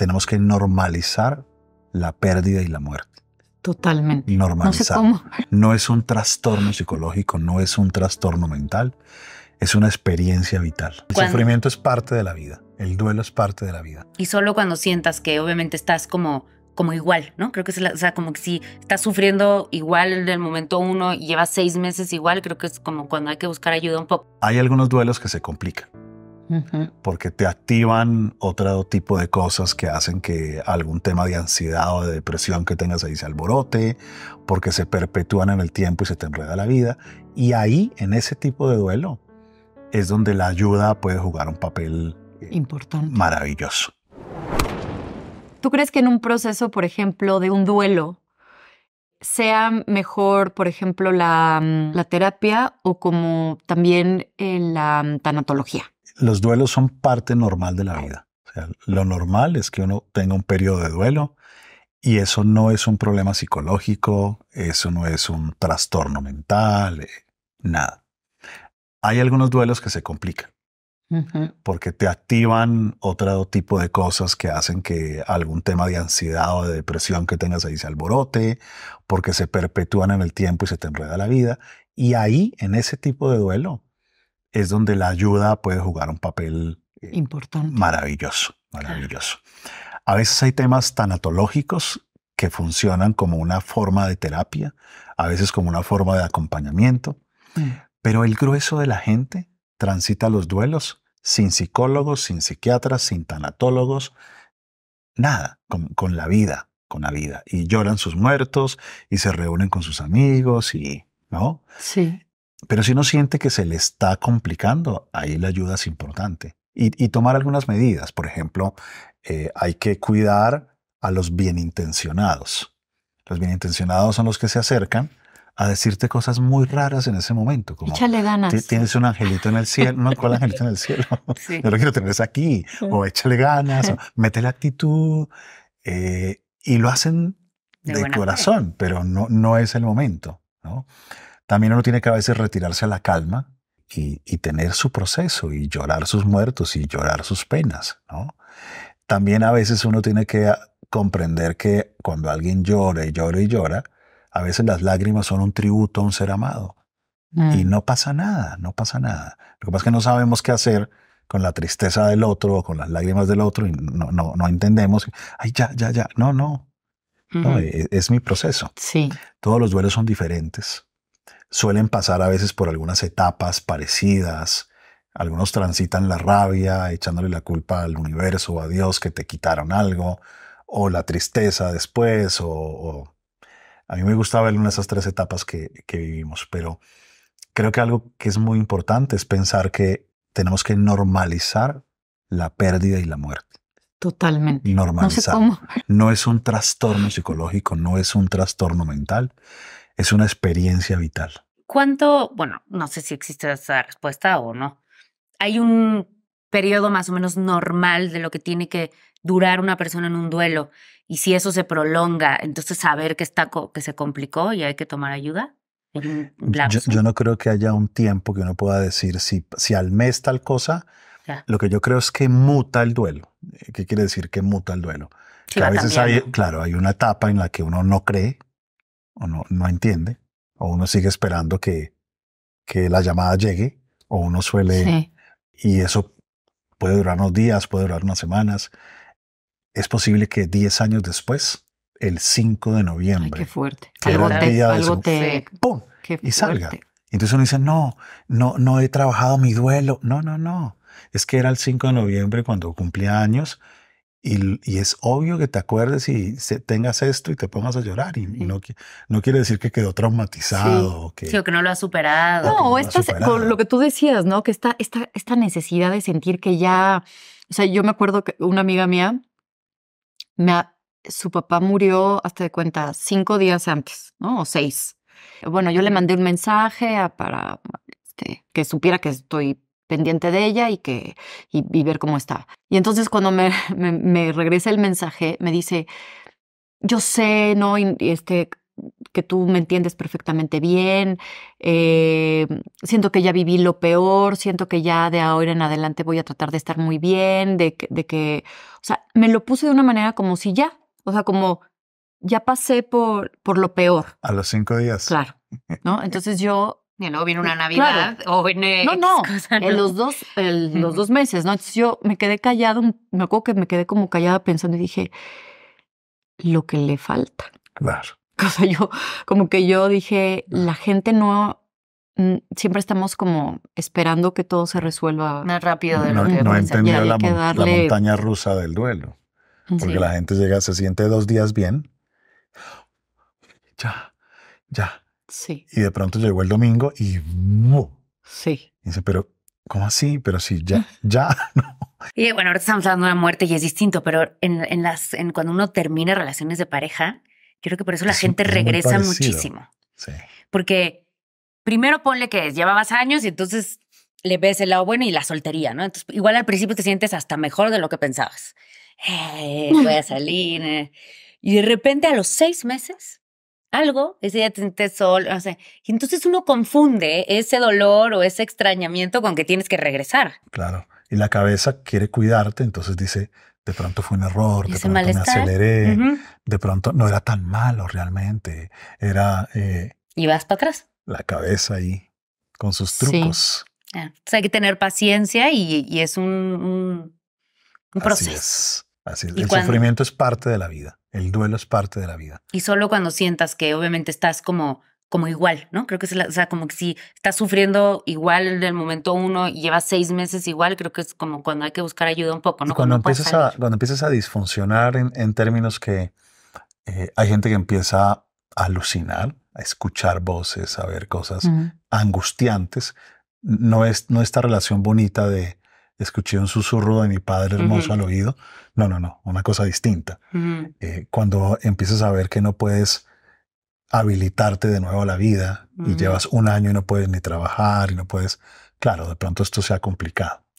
tenemos que normalizar la pérdida y la muerte. Totalmente. Normalizar. No, es un trastorno psicológico, no es un trastorno mental, es una experiencia vital. El sufrimiento es parte de la vida, el duelo es parte de la vida. Y solo cuando sientas que obviamente estás como como igual, ¿no? Creo que es sea, como que si estás sufriendo igual en el momento uno y llevas seis meses igual, creo que es como cuando hay que buscar ayuda un poco. Hay algunos duelos que se complican porque te activan otro tipo de cosas que hacen que algún tema de ansiedad o de depresión que tengas ahí se alborote, porque se perpetúan en el tiempo y se te enreda la vida. Y ahí, en ese tipo de duelo, es donde la ayuda puede jugar un papel eh, importante. Maravilloso. ¿Tú crees que en un proceso, por ejemplo, de un duelo, sea mejor, por ejemplo, la, mm, la terapia o como también en la mm, tanatología? los duelos son parte normal de la vida. O sea, lo normal es que uno tenga un periodo de duelo y eso no es un problema psicológico, eso no es un trastorno mental, eh, nada. Hay algunos duelos que se complican porque te activan otro tipo de cosas que hacen que algún tema de ansiedad o de depresión que tengas ahí se alborote, porque se perpetúan en el tiempo y se te enreda la vida. Y ahí, en ese tipo de duelo, es donde la ayuda puede jugar un papel eh, importante. Maravilloso, maravilloso. A veces hay temas tanatológicos que funcionan como una forma de terapia, a veces como una forma de acompañamiento, mm. pero el grueso de la gente transita los duelos sin psicólogos, sin psiquiatras, sin tanatólogos, nada, con, con la vida, con la vida. Y lloran sus muertos y se reúnen con sus amigos y, ¿no? Sí. Pero si uno siente que se le está complicando, ahí la ayuda es importante. Y, tomar algunas medidas. Por ejemplo, eh, hay que cuidar a los bienintencionados. Los bienintencionados son los que se acercan a decirte cosas muy raras en ese momento. Como, échale ganas. Tienes un angelito en el cielo. No, ¿cuál angelito en el cielo? Yo lo quiero tener aquí. O échale ganas. mete la actitud. Eh, y lo hacen de, corazón, pero no, no es el momento. ¿no? También uno tiene que a veces retirarse a la calma y, tener su proceso y llorar sus muertos y llorar sus penas, ¿no? También a veces uno tiene que comprender que cuando alguien llora y llora y llora, a veces las lágrimas son un tributo a un ser amado. Y mm. no pasa nada, no pasa nada. Lo que pasa es que no sabemos qué hacer con la tristeza del otro o con las lágrimas del otro y no, no, entendemos. Ay, ya, ya, ya. No, no. es, e, es, mi proceso. Sí. Todos los duelos son diferentes suelen pasar a veces por algunas etapas parecidas. Algunos transitan la rabia, echándole la culpa al universo o a Dios que te quitaron algo, o la tristeza después, o, a mí me gustaba ver una de esas tres etapas que, vivimos, pero creo que algo que es muy importante es pensar que tenemos que normalizar la pérdida y la muerte. Totalmente. Normalizar. no es un trastorno psicológico, no es un trastorno mental, es una experiencia vital. ¿Cuánto, bueno, no sé si existe esa respuesta o no, hay un periodo más o menos normal de lo que tiene que durar una persona en un duelo y si eso se prolonga, entonces saber que, está que se complicó y hay que tomar ayuda? Mm, yo, no creo que haya un tiempo que uno pueda decir si, si al mes tal cosa. Lo que yo creo es que muta el duelo. ¿Qué quiere decir que muta el duelo? a veces claro, hay una etapa en la que uno no cree, o no, no entiende, o uno sigue esperando que, que la llamada llegue, o uno suele... Y eso puede durar unos días, puede durar unas semanas. Es posible que 10 años después, el 5 de noviembre, fuerte. Que algo, te, de ¡pum! y salga. Entonces uno dice, no, no, no he trabajado mi duelo. No, no, no. Es que era el 5 de noviembre cuando cumplía años y, es obvio que te acuerdes y se, tengas esto y te pongas a llorar. Y, no, no quiere decir que quedó traumatizado. Sí. O, que, no lo ha superado. No, lo que tú decías, ¿no? Que esta, esta, necesidad de sentir que ya. O sea, yo me acuerdo que una amiga mía, me, su papá murió, hasta de cuenta, cinco días antes, ¿no? O seis. Bueno, yo le mandé un mensaje para este, que supiera que estoy pendiente de ella y, que, y, ver cómo está. Y entonces cuando me, me, regresa el mensaje, me dice, yo sé, ¿no? Este, que tú me entiendes perfectamente bien, eh, siento que ya viví lo peor, siento que ya de ahora en adelante voy a tratar de estar muy bien, de, de que, o sea, me lo puse de una manera como si ya, o sea, como ya pasé por, por lo peor. A los cinco días. Claro. ¿no? Entonces yo y luego viene una Navidad o viene. En los dos, los dos meses, ¿no? yo me quedé callado, me acuerdo que me quedé como callada pensando y dije, lo que le falta. Claro. yo, como que yo dije, la gente no. Mm, siempre estamos como esperando que todo se resuelva más rápido de no, que la, montaña rusa del duelo. Porque la gente llega, se siente dos días bien. Ya, ya Sí. Y de pronto llegó el domingo y Sí. dice, pero ¿cómo así? Pero sí, ya, ya, no. Y bueno, ahora estamos hablando de una muerte y es distinto, pero en, en las, en cuando uno termina relaciones de pareja, creo que por eso la gente regresa muchísimo. Sí. Porque primero ponle que llevabas años y entonces le ves el lado bueno y la soltería, ¿no? Entonces, igual al principio te sientes hasta mejor de lo que pensabas. Eh, voy a salir. Eh. Y de repente a los seis meses algo, ese día te senté solo, o sea, entonces uno confunde ese dolor o ese extrañamiento con que tienes que regresar. Claro, y la cabeza quiere cuidarte, entonces dice, de pronto fue un error, de pronto me aceleré, de pronto no era tan malo realmente, era... Eh, y vas para atrás. La cabeza ahí, con sus trucos. Ah, hay que tener paciencia y, es un, proceso. Así es, El sufrimiento es parte de la vida. El duelo es parte de la vida. Y solo cuando sientas que obviamente estás como, como igual, ¿no? Creo que es, o sea, como que si estás sufriendo igual en el momento uno y llevas seis meses igual, creo que es como cuando hay que buscar ayuda un poco, ¿no? Cuando, empiezas, a, cuando empiezas a disfuncionar en, términos que eh, hay gente que empieza a alucinar, a escuchar voces, a ver cosas angustiantes, no es no esta relación bonita de escuché un susurro de mi padre hermoso al oído. No, no, no, una cosa distinta. Eh, cuando empiezas a ver que no puedes habilitarte de nuevo a la vida y llevas un año y no puedes ni trabajar y no puedes, claro, de pronto esto se ha complicado.